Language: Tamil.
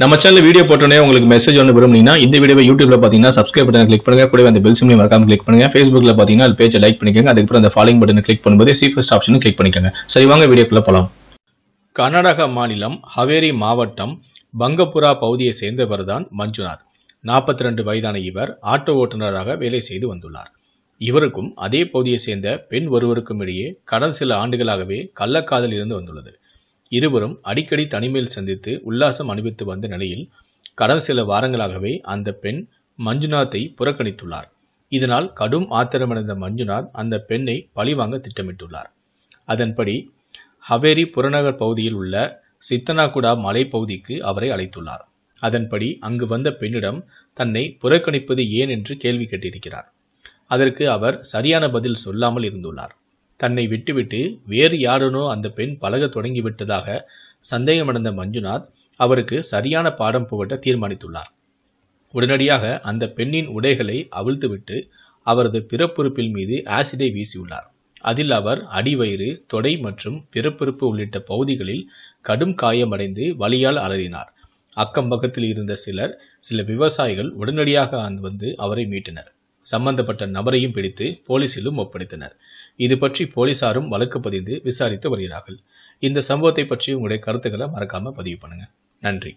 நம்ம சேனல் வீடியோ போட்டோன்னே உங்களுக்கு மெசேஜ் ஒன்று விரும்புனீங்கன்னா இந்த வீடியோ யூடியூப்ல பார்த்தீங்கன்னா சப்ஸ்கிரைப் பட்டன் கிளிக் பண்ணுங்க கூட அந்த பெல் சிம்லையும் மறக்காம கிளிக் பண்ணுங்க ஃபேஸ்புக்ல பார்த்தீங்கன்னா அது பேஜை லைக் பண்ணிக்கோங்க அதுக்கப்புறம் அந்த ஃபாலோ பட்டன் கிளிக் பண்ணும்போது ஃபஸ்ட் ஆப்ஷனும் கிளிக் பண்ணிக்கோங்க சரி வாங்க வீடியோக்குள்ள போகலாம் கர்நாடக மாநிலம் ஹவேரி மாவட்டம் பங்கபுரா பகுதியை சேர்ந்தவர் தான் மஞ்சுநாத் நாற்பத்தி ரெண்டு வயதான இவர் ஆட்டோ ஓட்டுநராக வேலை செய்து வந்துள்ளார் இவருக்கும் அதே பகுதியை சேர்ந்த பெண் ஒருவருக்கும் இடையே கடந்த சில ஆண்டுகளாகவே கள்ளக்காதல் இருந்து வந்துள்ளது இருவரும் அடிக்கடி தனிமையில் சந்தித்து உல்லாசம் அனுபவித்து வந்த நிலையில் கடந்த சில வாரங்களாகவே அந்த பெண் மஞ்சுநாத்தை புறக்கணித்துள்ளார் இதனால் கடும் ஆத்திரமடைந்த மஞ்சுநாத் அந்த பெண்ணை பழிவாங்க திட்டமிட்டுள்ளார் அதன்படி ஹவேரி புறநகர் பகுதியில் உள்ள சித்தனாகுடா மலைப்பகுதிக்கு அவரை அழைத்துள்ளார் அதன்படி அங்கு வந்த பெண்ணிடம் தன்னை புறக்கணிப்பது ஏன் என்று கேள்வி கேட்டிருக்கிறார் அதற்கு அவர் சரியான பதில் சொல்லாமல் இருந்துள்ளார் தன்னை விட்டுவிட்டு வேறு யாருனோ அந்த பெண் பழக தொடங்கிவிட்டதாக சந்தேகமடைந்த மஞ்சுநாத் அவருக்கு சரியான பாடம் புகட்ட தீர்மானித்துள்ளார் உடனடியாக அந்த பெண்ணின் உடைகளை அவிழ்த்துவிட்டு அவரது பிறப்புறுப்பில் மீது ஆசிடை வீசியுள்ளார் அதில் அவர் அடிவயிறு தொடை மற்றும் பிறப்புறுப்பு உள்ளிட்ட பகுதிகளில் கடும் காயமடைந்து வலியால் அலறினார் அக்கம் பக்கத்தில் இருந்த சிலர் சில விவசாயிகள் உடனடியாக வந்து அவரை மீட்டனர் சம்பந்தப்பட்ட நபரையும் பிடித்து போலீசிலும் ஒப்படைத்தனர் இது பற்றி போலீசாரும் வழக்கு பதிந்து விசாரித்து வருகிறார்கள் இந்த சம்பவத்தை பற்றி உங்களுடைய கருத்துக்களை மறக்காம பதிவு பண்ணுங்க நன்றி